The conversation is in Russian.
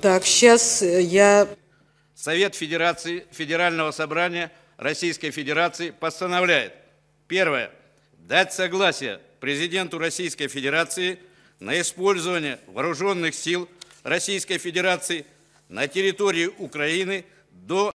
Так, сейчас э, я... Совет Федерации, Федерального собрания Российской Федерации постановляет. Первое. Дать согласие президенту Российской Федерации на использование вооруженных сил Российской Федерации на территории Украины до